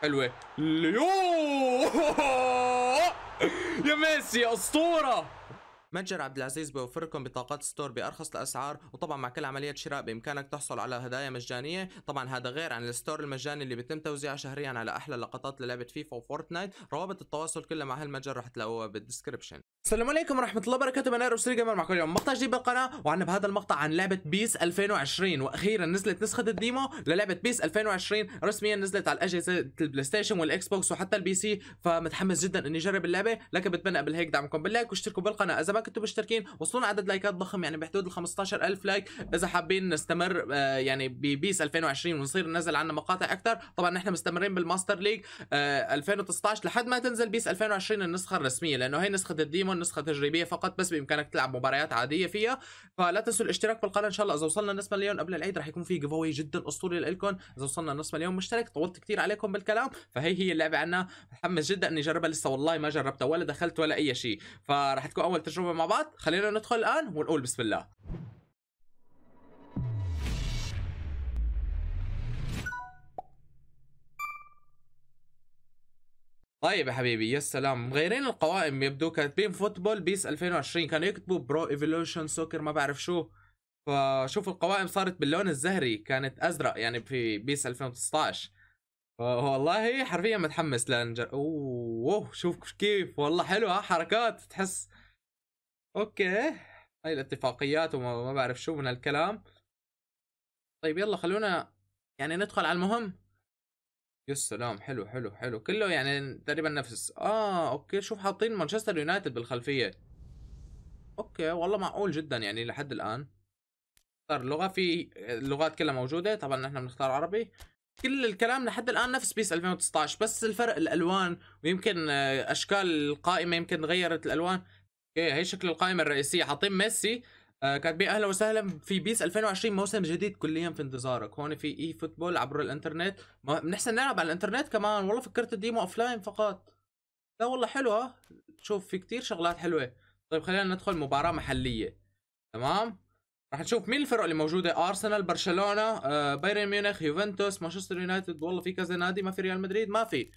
حلوه ليو يا ميسي اسطوره متجر عبد العزيز بيوفر لكم بطاقات ستور بارخص الاسعار وطبعا مع كل عمليه شراء بامكانك تحصل على هدايا مجانيه طبعا هذا غير عن الستور المجاني اللي بيتم توزيعه شهريا على احلى لقطات للعبه فيفا وفورتنايت روابط التواصل كلها مع هالمتجر رح تلاقوها بالدسكربشن السلام عليكم ورحمة الله وبركاته من ايرو جيمر معكم اليوم مقطع جديد بالقناة وعنا بهذا المقطع عن لعبة بيس 2020 واخيرا نزلت نسخة الديمو للعبة بيس 2020 رسميا نزلت على اجهزة البلاي ستيشن والاكس بوكس وحتى البي سي فمتحمس جدا اني اجرب اللعبة لكن بتمنى قبل هيك دعمكم باللايك واشتركوا بالقناة اذا ما كنتوا مشتركين وصلونا عدد لايكات ضخم يعني بحدود ال 15000 لايك اذا حابين نستمر آه، يعني ببيس 2020 ونصير ننزل عنا مقاطع اكثر طبعا نحن مستمرين بالماستر ليج 2019 آه، لحد ما تنزل بيس 2020 النسخة الرسمية لانه هي نسخة الديمو نسخه تجريبيه فقط بس بامكانك تلعب مباريات عاديه فيها فلا تنسوا الاشتراك بالقناه ان شاء الله اذا وصلنا نص مليون قبل العيد رح يكون في جيف جدا اسطوري لكم اذا وصلنا نص مليون مشترك طولت كثير عليكم بالكلام فهي هي اللعبه عنا متحمس جدا اني اجربها لسه والله ما جربتها ولا دخلت ولا اي شيء فرح تكون اول تجربه مع بعض خلينا ندخل الان ونقول بسم الله طيب يا حبيبي يا سلام مغيرين القوائم يبدو كاتبين فوتبول بيس 2020 كانوا يكتبوا برو ايفولوشن سوكر ما بعرف شو فشوف القوائم صارت باللون الزهري كانت ازرق يعني في بيس 2019 والله حرفيا متحمس لنجر اوه, شوف كيف والله حلوه حركات تحس اوكي هاي الاتفاقيات وما بعرف شو من الكلام طيب يلا خلونا يعني ندخل على المهم يا سلام حلو حلو حلو كله يعني تقريبا نفس اه اوكي شوف حاطين مانشستر يونايتد بالخلفيه اوكي والله معقول جدا يعني لحد الان اختار لغه في اللغات كلها موجوده طبعا نحن بنختار عربي كل الكلام لحد الان نفس بيس 2019 بس الفرق الالوان ويمكن اشكال القائمه يمكن غيرت الالوان اوكي هي شكل القائمه الرئيسيه حاطين ميسي آه كاتب اهلا وسهلا في بيس 2020 موسم جديد كليا في انتظارك هون في اي فوتبول عبر الانترنت بنحسن نلعب على الانترنت كمان والله فكرت الديمو اوف لاين فقط لا والله حلوه شوف في كتير شغلات حلوه طيب خلينا ندخل مباراه محليه تمام رح نشوف مين الفرق اللي موجوده ارسنال برشلونه آه بايرن ميونخ يوفنتوس مانشستر يونايتد والله في كذا نادي ما في ريال مدريد ما في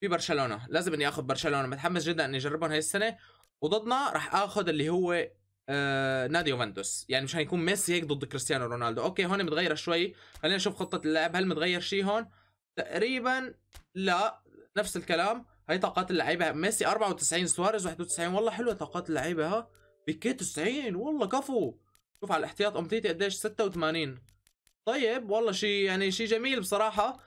في برشلونه لازم اني اخذ برشلونه متحمس جدا اني اجربهم هاي السنه وضدنا رح اخذ اللي هو آه، نادي يوفنتوس يعني مش هيكون ميسي هيك ضد كريستيانو رونالدو اوكي هون متغيره شوي خلينا نشوف خطه اللعب هل متغير شيء هون تقريبا لا نفس الكلام هي طاقات اللعيبه ميسي 94 سواريز 91 والله حلوه طاقات اللعيبه ها بيكي 90 والله كفو شوف على الاحتياط امتيتي قديش 86 طيب والله شيء يعني شيء جميل بصراحه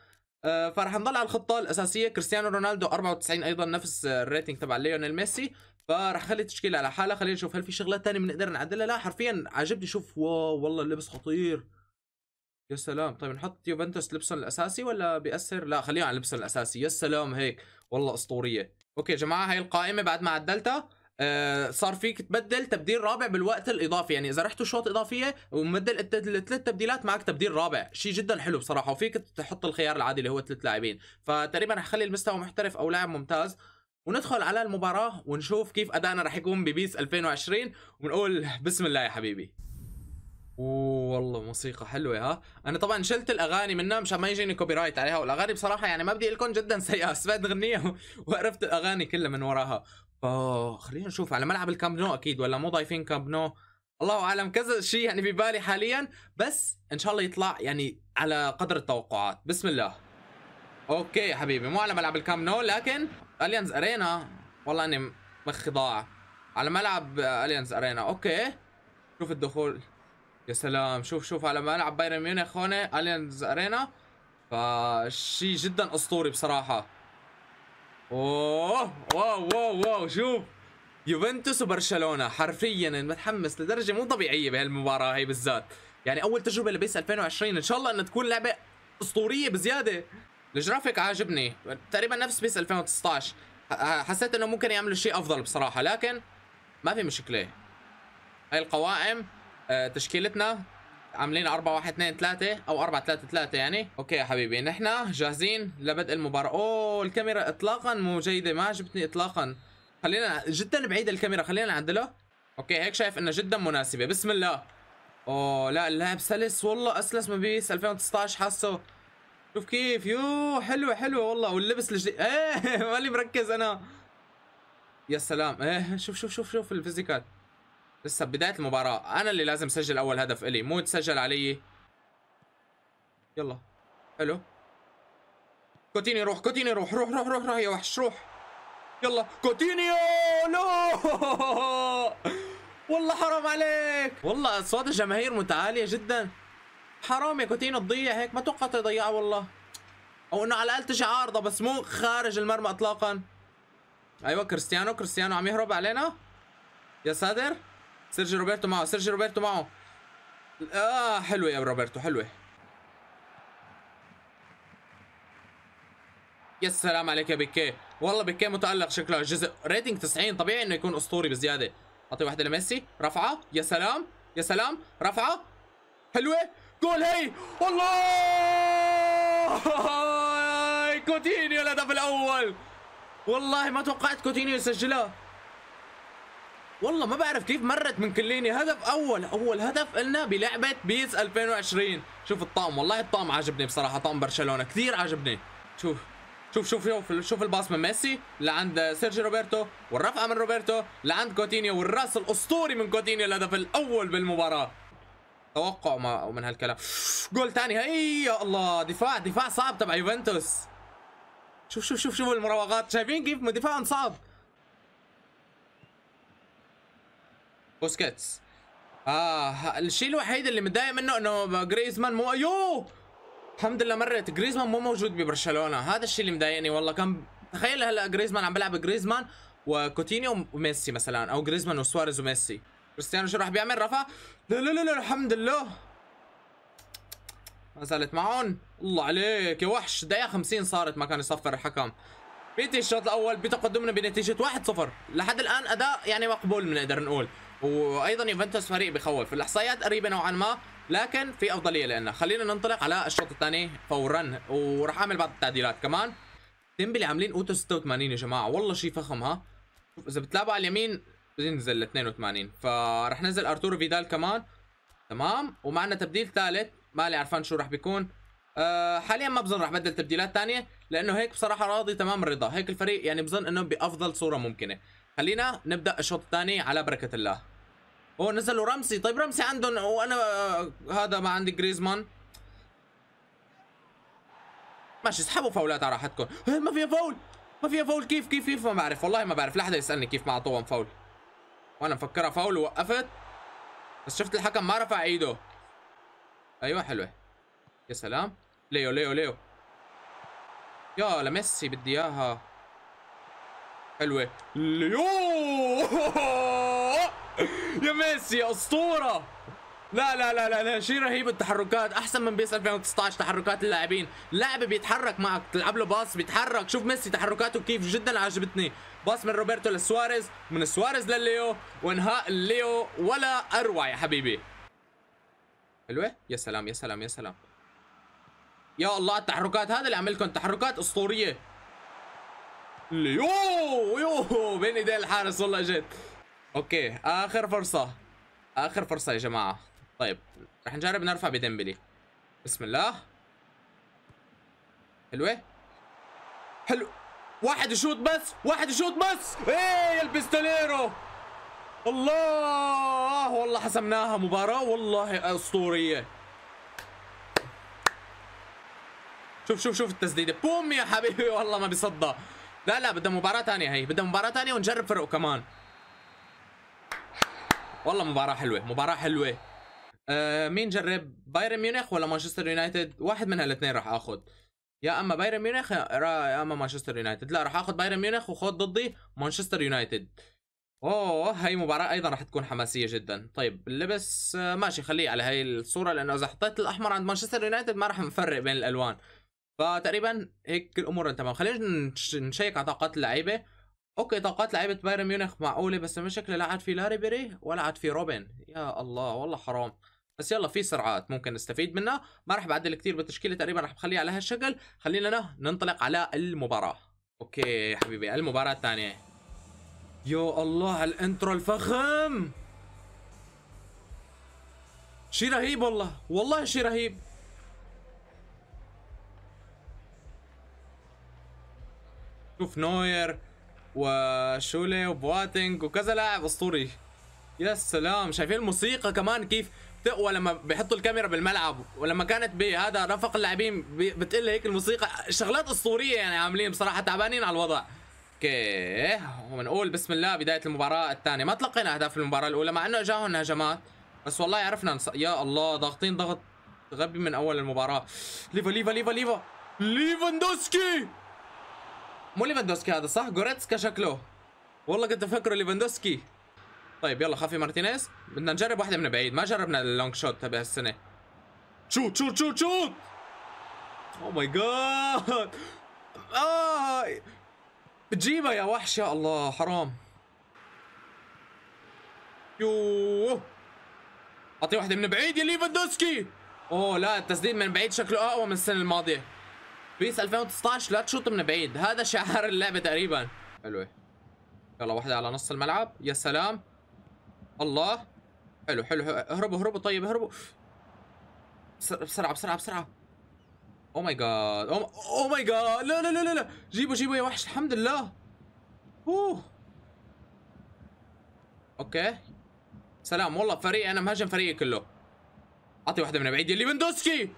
آه فرح نضل على الخطه الاساسيه كريستيانو رونالدو 94 ايضا نفس الريتنج تبع ليونيل ميسي فراح اخلي التشكيل على حالها خلينا نشوف هل في شغلات ثانيه بنقدر نعدلها لا حرفيا عجبني شوف واو والله اللبس خطير يا سلام طيب نحط يوفنتوس لبسهم الاساسي ولا بيأثر لا خليهم على لبسهم الاساسي يا سلام هيك والله اسطوريه اوكي يا جماعه هاي القائمه بعد ما عدلتها آه صار فيك تبدل تبديل رابع بالوقت الاضافي يعني اذا رحتوا شوط اضافيه ومبدل الثلاث تبديلات معك تبديل رابع شيء جدا حلو بصراحه وفيك تحط الخيار العادي اللي هو ثلاث لاعبين فتقريبا رح اخلي المستوى محترف او لاعب ممتاز وندخل على المباراه ونشوف كيف ادائنا رح يكون ببيس 2020 ونقول بسم الله يا حبيبي والله موسيقى حلوه ها انا طبعا شلت الاغاني منها مشان ما يجيني كوبي رايت عليها والاغاني بصراحه يعني ما بدي لكم جدا سيئه سمعت غنيه وقرفت الاغاني كلها من وراها فخلينا آه، نشوف على ملعب الكامب نو اكيد ولا مو ضايفين كامب نو الله اعلم كذا شيء يعني ببالي حاليا بس ان شاء الله يطلع يعني على قدر التوقعات بسم الله اوكي يا حبيبي مو على ملعب الكامب نو لكن اليانز ارينا والله اني مخي ضاع على ملعب اليانز ارينا اوكي شوف الدخول يا سلام شوف شوف على ملعب بايرن ميونخ هون اليانز ارينا فشي جدا اسطوري بصراحه اوه واو واو واو شوف يوفنتوس وبرشلونه حرفيا متحمس لدرجه مو طبيعيه بهالمباراه هي بالذات يعني اول تجربه لبيس 2020 ان شاء الله انها تكون لعبه اسطوريه بزياده الجرافيك عاجبني تقريبا نفس بيس 2019 حسيت انه ممكن يعملوا شيء افضل بصراحه لكن ما في مشكله هاي القوائم آه، تشكيلتنا عاملين 4 1 2 3 او 4 3 3 يعني اوكي يا حبيبي نحن جاهزين لبدء المباراه اوه الكاميرا اطلاقا مو جيده ما عجبتني اطلاقا خلينا جدا بعيد الكاميرا خلينا نعدلها اوكي هيك شايف انها جدا مناسبه بسم الله اوه لا اللعب سلس والله اسلس من بيس 2019 حاسه شوف كيف يو حلوه حلوه والله واللبس الجديد ايه ماني مركز انا يا سلام ايه شوف شوف شوف شوف الفيزيكال لسه بداية المباراة انا اللي لازم سجل اول هدف الي مو تسجل علي يلا حلو كوتيني روح كوتيني روح روح روح روح, روح يا وحش روح يلا كوتينيو لو والله حرام عليك والله اصوات الجماهير متعالية جدا حرام يا كوتين تضيع هيك ما توقعت يضيعها والله او انه على الاقل تجي عارضه بس مو خارج المرمى اطلاقا ايوه كريستيانو كريستيانو عم يهرب علينا يا ساتر سيرجي روبرتو معه سيرجي روبرتو معه اه حلوه يا روبرتو حلوه يا سلام عليك يا بيكيه والله بيكيه متالق شكله الجزء ريتنج 90 طبيعي انه يكون اسطوري بزياده اعطي واحده لميسي رفعه يا سلام يا سلام رفعه حلوه جول هي والله كوتينيو الهدف الاول والله ما توقعت كوتينيو يسجلها والله ما بعرف كيف مرت من كليني هدف اول اول هدف لنا بلعبه بيس 2020 شوف الطعم والله الطعم عاجبني بصراحه طعم برشلونه كثير عاجبني شوف شوف شوف شوف شوف الباص من ميسي لعند سيرجي روبرتو والرفعه من روبرتو لعند كوتينيو والراس الاسطوري من كوتينيو الهدف الاول بالمباراه توقع ما من هالكلام جول ثاني هي يا الله دفاع دفاع صعب تبع يوفنتوس شوف شوف شوف شوف المراوغات شايفين كيف دفاع صعب بوسكيتس اه الشيء الوحيد اللي متضايق منه انه جريزمان مو يو الحمد لله مرت جريزمان مو موجود ببرشلونه هذا الشيء اللي مضايقني والله كان تخيل هلا جريزمان عم بلعب جريزمان وكوتينيو وميسي مثلا او جريزمان وسواريز وميسي كريستيانو شو راح بيعمل رفع لا لا لا, الحمد لله ما زالت معهم الله عليك يا وحش دقيقة 50 صارت ما كان يصفر الحكم بيتي الشوط الأول بتقدمنا بنتيجة 1-0 لحد الآن أداء يعني مقبول بنقدر نقول وأيضا يوفنتوس فريق بخوف الإحصائيات قريبة نوعا ما لكن في أفضلية لنا خلينا ننطلق على الشوط الثاني فورا وراح أعمل بعض التعديلات كمان ديمبلي عاملين أوتو 86 يا جماعة والله شيء فخم ها شوف إذا بتلعبوا على اليمين ينزل ل 82 فرح ننزل ارتورو فيدال كمان تمام ومعنا تبديل ثالث مالي عرفان شو راح بيكون أه حاليا ما بظن راح بدل تبديلات ثانيه لانه هيك بصراحه راضي تمام الرضا هيك الفريق يعني بظن انه بافضل صوره ممكنه خلينا نبدا الشوط الثاني على بركه الله هو نزلوا رمسي طيب رمسي عندهم وانا آه هذا ما عندي جريزمان ماشي اسحبوا فاولات على راحتكم إيه، ما فيها فاول ما فيها فاول كيف كيف كيف ما بعرف والله ما بعرف لا حدا يسالني كيف ما اعطوهم فاول وانا مفكرها فاول ووقفت بس شفت الحكم ما رفع ايده ايوه حلوه يا سلام ليو ليو ليو يا لميسي بدي اياها حلوه ليو يا ميسي يا اسطوره لا لا لا لا لا شيء رهيب التحركات احسن من بيس 2019 تحركات اللاعبين لاعب بيتحرك معك تلعب له باص بيتحرك شوف ميسي تحركاته كيف جدا عجبتني باص من روبرتو لسواريز من سواريز لليو وانهاء الليو ولا اروع يا حبيبي حلوه يا سلام يا سلام يا سلام يا الله التحركات هذا اللي عمل لكم تحركات اسطوريه ليو يو بين ايدي الحارس والله جد اوكي اخر فرصه اخر فرصه يا جماعه طيب رح نجرب نرفع بديمبلي بسم الله حلوه حلو واحد يشوط بس واحد يشوط بس ايه يا البستوليرو الله والله حسمناها مباراة والله اسطورية شوف شوف شوف التسديدة بوم يا حبيبي والله ما بيصدى لا لا بدها مباراة ثانية هي بدها مباراة ثانية ونجرب فرقه كمان والله مباراة حلوة مباراة حلوة آه مين جرب بايرن ميونخ ولا مانشستر يونايتد واحد من هالاثنين راح اخذ يا اما بايرن ميونخ يا اما مانشستر يونايتد لا راح اخذ بايرن ميونخ وخذ ضدي مانشستر يونايتد اوه هاي مباراة ايضا راح تكون حماسية جدا طيب اللبس آه، ماشي خليه على هاي الصورة لانه اذا حطيت الاحمر عند مانشستر يونايتد ما راح نفرق بين الالوان فتقريبا هيك الامور تمام خلينا نشيك على طاقات اللعيبة اوكي طاقات لعيبة بايرن ميونخ معقولة بس المشكلة لا عاد في لاري بيري ولا عاد في روبن يا الله والله حرام بس يلا في سرعات ممكن نستفيد منها ما راح بعدل كثير بالتشكيله تقريبا راح بخليها على هالشكل خلينا ننطلق على المباراه اوكي حبيبي المباراه الثانيه يا الله الانترو الفخم شي رهيب والله والله شي رهيب شوف نوير وشولي وبواتينج وكذا لاعب اسطوري يا سلام شايفين الموسيقى كمان كيف لما بيحطوا الكاميرا بالملعب ولما كانت بهذا رفق اللاعبين بتقل هيك الموسيقى شغلات اسطوريه يعني عاملين بصراحه تعبانين على الوضع اوكي ومنقول بسم الله بدايه المباراه الثانيه ما تلقينا اهداف المباراه الاولى مع انه اجاهم هجمات بس والله عرفنا نص... يا الله ضاغطين ضغط غبي من اول المباراه ليفا ليفا ليفا ليفا ليفاندوسكي مو ليفاندوسكي هذا صح جوريتسكا شكله والله كنت افكره ليفاندوسكي طيب يلا خافي مارتينيز بدنا نجرب واحدة من بعيد ما جربنا اللونج شوت تبع السنة شوت شوت شوت شوت او ماي جاد بتجيبها يا وحش يا الله حرام يوه اعطي واحدة من بعيد يا ليفاندوسكي اوه لا التسديد من بعيد شكله اقوى من السنة الماضية بيس 2019 لا تشوط من بعيد هذا شعار اللعبة تقريبا حلوة يلا واحدة على نص الملعب يا سلام الله حلو حلو اهربوا اهربوا طيب اهربوا بسرعه بسرعه بسرعه او ماي جاد او ماي جاد لا لا لا لا جيبوا جيبوا يا وحش الحمد لله اوه اوكي سلام والله فريق انا مهاجم فريقي كله اعطي واحده من بعيد oh يا ليفندوسكي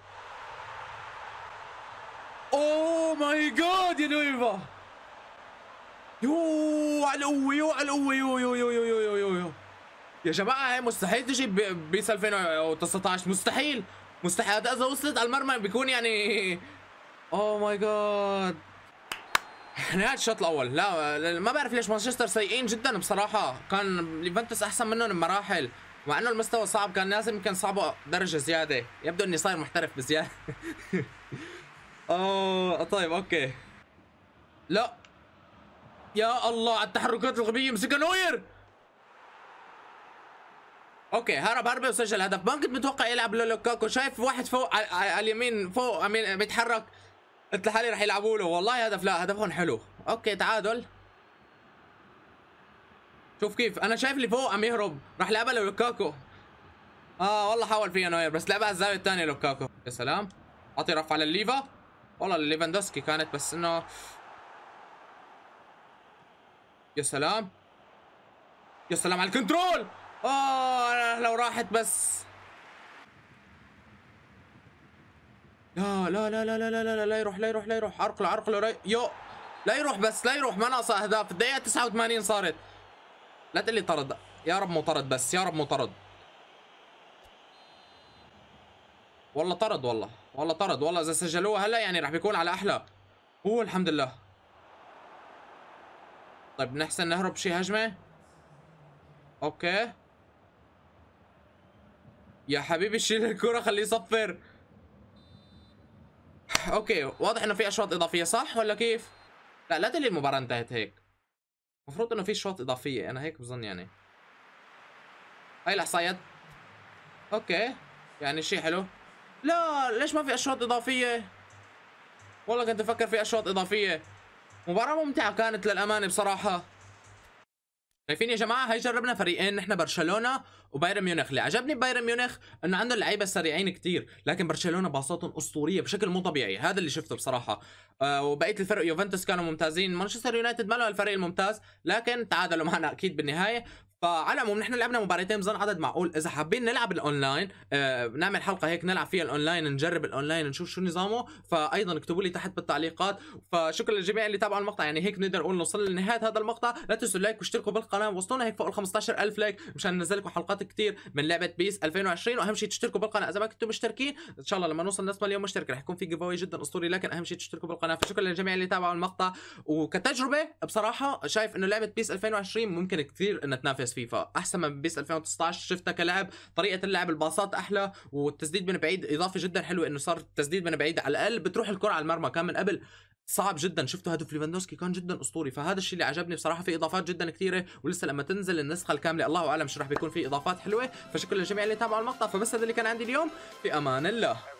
او ماي جاد يا نويفا يو على القوه يو على القوه يو يو يو يو يو يو, يو. يا جماعه هي إيه، مستحيل تجي بيس 2019 مستحيل مستحيل هذا اذا وصلت على المرمى بيكون يعني او ماي جاد نهاية الشوط الأول، لا ما بعرف ليش مانشستر سيئين جدا بصراحة، كان ليفنتوس أحسن منهم بمراحل، مع إنه المستوى صعب كان لازم يمكن صعبه درجة زيادة، يبدو إني صاير محترف بزيادة. اوه طيب أوكي. لا يا الله على التحركات الغبية مسكها نوير اوكي هرب هرب وسجل هدف ما كنت متوقع يلعب لوكاكو شايف واحد فوق على اليمين فوق امين بيتحرك قلت لحالي رح يلعبوا له والله هدف لا هدفهم حلو اوكي تعادل شوف كيف انا شايف اللي فوق عم يهرب رح لعبها لوكاكو اه والله حاول فيها نوير بس لعبها الزاويه الثانيه لوكاكو يا سلام اعطي رفع لليفا والله ليفاندوسكي كانت بس انه يا سلام يا سلام على الكنترول اه لو راحت بس لا لا لا لا لا لا لا, لا يروح لا يروح لا يروح عرقل عرقله يو لا يروح بس لا يروح ما ناقصه اهداف الدقيقه 89 صارت لا تقول لي طرد يا رب مو طرد بس يا رب مو طرد والله طرد والله والله طرد والله اذا سجلوها هلا يعني رح بيكون على احلى هو الحمد لله طيب نحسن نهرب شي هجمه اوكي يا حبيبي شيل الكرة خليه يصفر اوكي واضح انه في اشواط اضافيه صح ولا كيف لا لا تلي المباراه انتهت هيك المفروض انه في اشواط اضافيه انا هيك بظن يعني هاي الاحصائيات اوكي يعني شيء حلو لا ليش ما في اشواط اضافيه والله كنت افكر في اشواط اضافيه مباراه ممتعه كانت للامانه بصراحه شايفين يا جماعه هاي جربنا فريقين نحن برشلونه وبايرن ميونخ اللي عجبني بايرن ميونخ انه عنده اللعيبه السريعين كثير لكن برشلونه باصاتهم اسطوريه بشكل مو طبيعي هذا اللي شفته بصراحه آه وبقيه الفرق يوفنتوس كانوا ممتازين مانشستر يونايتد ما له الفريق الممتاز لكن تعادلوا معنا اكيد بالنهايه فعلى العموم نحن لعبنا مباراتين بظن عدد معقول اذا حابين نلعب الاونلاين آه نعمل حلقه هيك نلعب فيها الاونلاين نجرب الاونلاين نشوف شو نظامه فايضا اكتبوا لي تحت بالتعليقات فشكرا للجميع اللي تابعوا المقطع يعني هيك نقدر نقول نوصل لنهايه هذا المقطع لا تنسوا اللايك واشتركوا بالقناه وصلونا هيك فوق ال 15000 لايك مشان ننزل لكم حلقات كثير من لعبه بيس 2020 واهم شيء تشتركوا بالقناه اذا ما كنتوا مشتركين ان شاء الله لما نوصل نص مليون مشترك رح يكون في جيف جدا اسطوري لكن اهم شيء تشتركوا بالقناه فشكرا للجميع اللي تابعوا المقطع وكتجربه بصراحه شايف انه لعبه بيس 2020 ممكن كثير انها تنافس بس فيفا احسن من بيس 2019 شفتها كلعب طريقه اللعب الباصات احلى والتسديد من بعيد اضافه جدا حلوه انه صار التسديد من بعيد على الاقل بتروح الكره على المرمى كان من قبل صعب جدا شفته هدف ليفاندوسكي كان جدا اسطوري فهذا الشيء اللي عجبني بصراحه في اضافات جدا كثيره ولسه لما تنزل النسخه الكامله الله اعلم شو راح بيكون في اضافات حلوه فشكرا للجميع اللي تابعوا المقطع فبس هذا اللي كان عندي اليوم في امان الله